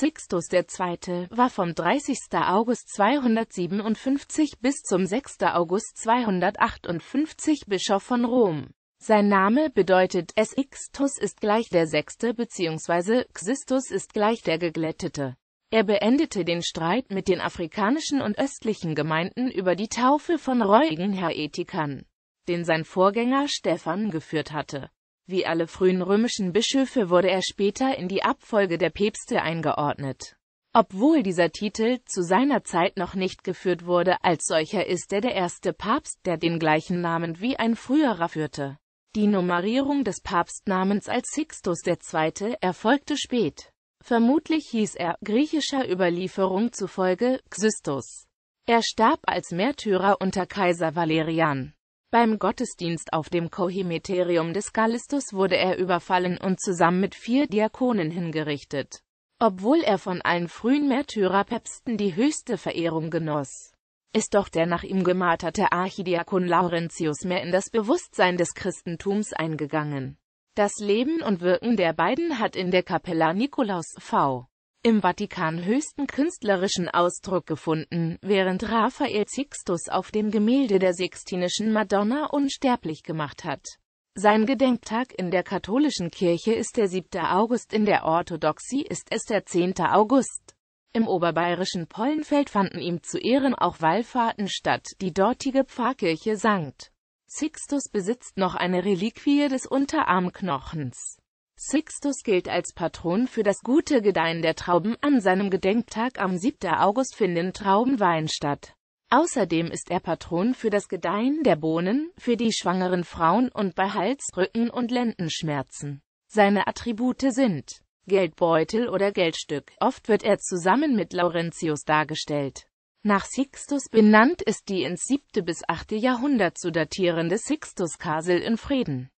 Sixtus II. war vom 30. August 257 bis zum 6. August 258 Bischof von Rom. Sein Name bedeutet Sixtus ist gleich der Sechste bzw. Xistus ist gleich der Geglättete. Er beendete den Streit mit den afrikanischen und östlichen Gemeinden über die Taufe von reuigen Heretikern, den sein Vorgänger Stephan geführt hatte. Wie alle frühen römischen Bischöfe wurde er später in die Abfolge der Päpste eingeordnet. Obwohl dieser Titel zu seiner Zeit noch nicht geführt wurde, als solcher ist er der erste Papst, der den gleichen Namen wie ein früherer führte. Die Nummerierung des Papstnamens als Sixtus II. erfolgte spät. Vermutlich hieß er, griechischer Überlieferung zufolge, Xystus. Er starb als Märtyrer unter Kaiser Valerian. Beim Gottesdienst auf dem Kohimeterium des Callistus wurde er überfallen und zusammen mit vier Diakonen hingerichtet, obwohl er von allen frühen Märtyrerpäpsten die höchste Verehrung genoss ist doch der nach ihm gemarterte Archidiakon Laurentius mehr in das Bewusstsein des Christentums eingegangen. Das Leben und Wirken der beiden hat in der Kapella Nikolaus V im Vatikan höchsten künstlerischen Ausdruck gefunden, während Raphael Sixtus auf dem Gemälde der Sixtinischen Madonna unsterblich gemacht hat. Sein Gedenktag in der katholischen Kirche ist der 7. August, in der Orthodoxie ist es der 10. August. Im oberbayerischen Pollenfeld fanden ihm zu Ehren auch Wallfahrten statt, die dortige Pfarrkirche St. Sixtus besitzt noch eine Reliquie des Unterarmknochens. Sixtus gilt als Patron für das gute Gedeihen der Trauben. An seinem Gedenktag am 7. August finden Traubenwein statt. Außerdem ist er Patron für das Gedeihen der Bohnen, für die schwangeren Frauen und bei Hals-, Rücken- und Lendenschmerzen. Seine Attribute sind Geldbeutel oder Geldstück. Oft wird er zusammen mit Laurentius dargestellt. Nach Sixtus benannt ist die ins 7. bis 8. Jahrhundert zu datierende Sixtus-Kasel in Frieden.